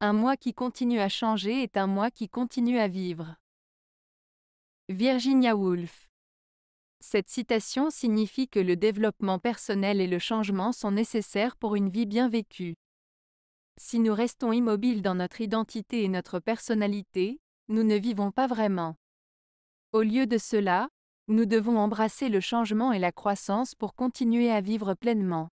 Un moi qui continue à changer est un moi qui continue à vivre. Virginia Woolf. Cette citation signifie que le développement personnel et le changement sont nécessaires pour une vie bien vécue. Si nous restons immobiles dans notre identité et notre personnalité, nous ne vivons pas vraiment. Au lieu de cela, nous devons embrasser le changement et la croissance pour continuer à vivre pleinement.